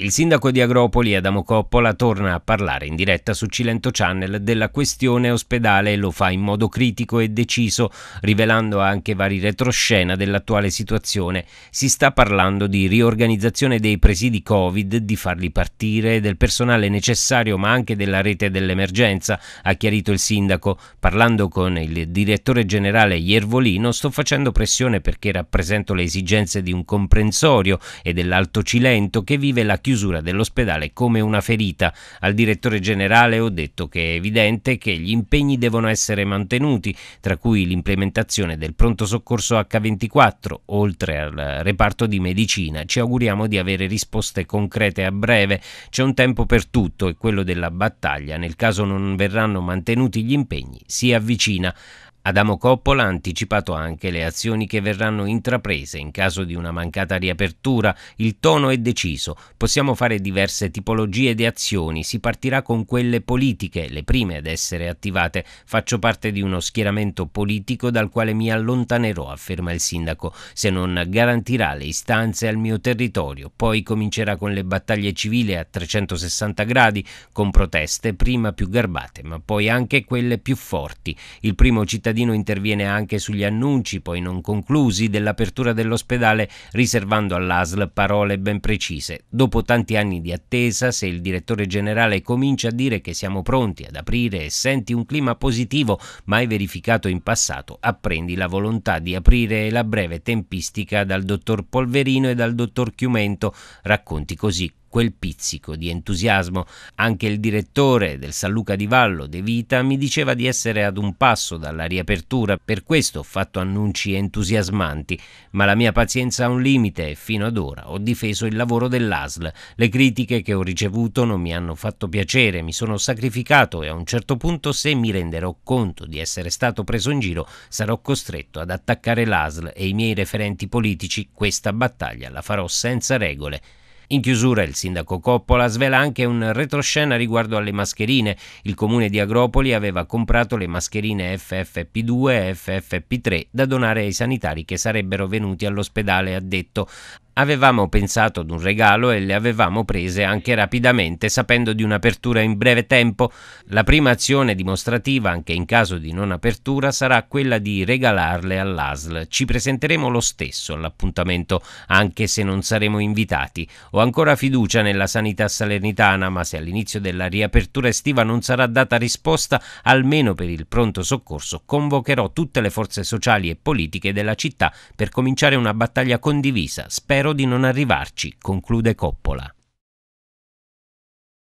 Il sindaco di Agropoli, Adamo Coppola, torna a parlare in diretta su Cilento Channel della questione ospedale e lo fa in modo critico e deciso, rivelando anche vari retroscena dell'attuale situazione. Si sta parlando di riorganizzazione dei presidi Covid, di farli partire, del personale necessario ma anche della rete dell'emergenza, ha chiarito il sindaco. Parlando con il direttore generale Iervolino, sto facendo pressione perché rappresento le esigenze di un comprensorio e dell'Alto Cilento che vive la chiusura chiusura dell'ospedale come una ferita. Al direttore generale ho detto che è evidente che gli impegni devono essere mantenuti, tra cui l'implementazione del pronto soccorso H24, oltre al reparto di medicina. Ci auguriamo di avere risposte concrete a breve. C'è un tempo per tutto e quello della battaglia, nel caso non verranno mantenuti gli impegni, si avvicina. Adamo Coppola ha anticipato anche le azioni che verranno intraprese in caso di una mancata riapertura. Il tono è deciso. Possiamo fare diverse tipologie di azioni. Si partirà con quelle politiche, le prime ad essere attivate. Faccio parte di uno schieramento politico dal quale mi allontanerò, afferma il sindaco, se non garantirà le istanze al mio territorio. Poi comincerà con le battaglie civili a 360 gradi, con proteste prima più garbate, ma poi anche quelle più forti. Il primo cittadino cittadino interviene anche sugli annunci, poi non conclusi, dell'apertura dell'ospedale, riservando all'ASL parole ben precise. Dopo tanti anni di attesa, se il direttore generale comincia a dire che siamo pronti ad aprire e senti un clima positivo mai verificato in passato, apprendi la volontà di aprire la breve tempistica dal dottor Polverino e dal dottor Chiumento. Racconti così quel pizzico di entusiasmo. Anche il direttore del San Luca di Vallo, De Vita, mi diceva di essere ad un passo dalla riapertura, per questo ho fatto annunci entusiasmanti, ma la mia pazienza ha un limite e fino ad ora ho difeso il lavoro dell'ASL. Le critiche che ho ricevuto non mi hanno fatto piacere, mi sono sacrificato e a un certo punto se mi renderò conto di essere stato preso in giro sarò costretto ad attaccare l'ASL e i miei referenti politici. Questa battaglia la farò senza regole. In chiusura il sindaco Coppola svela anche un retroscena riguardo alle mascherine. Il comune di Agropoli aveva comprato le mascherine FFP2 e FFP3 da donare ai sanitari che sarebbero venuti all'ospedale, ha detto. Avevamo pensato ad un regalo e le avevamo prese anche rapidamente, sapendo di un'apertura in breve tempo. La prima azione dimostrativa, anche in caso di non apertura, sarà quella di regalarle all'ASL. Ci presenteremo lo stesso all'appuntamento, anche se non saremo invitati. Ho ancora fiducia nella sanità salernitana, ma se all'inizio della riapertura estiva non sarà data risposta, almeno per il pronto soccorso, convocherò tutte le forze sociali e politiche della città per cominciare una battaglia condivisa. Spero spero di non arrivarci, conclude Coppola.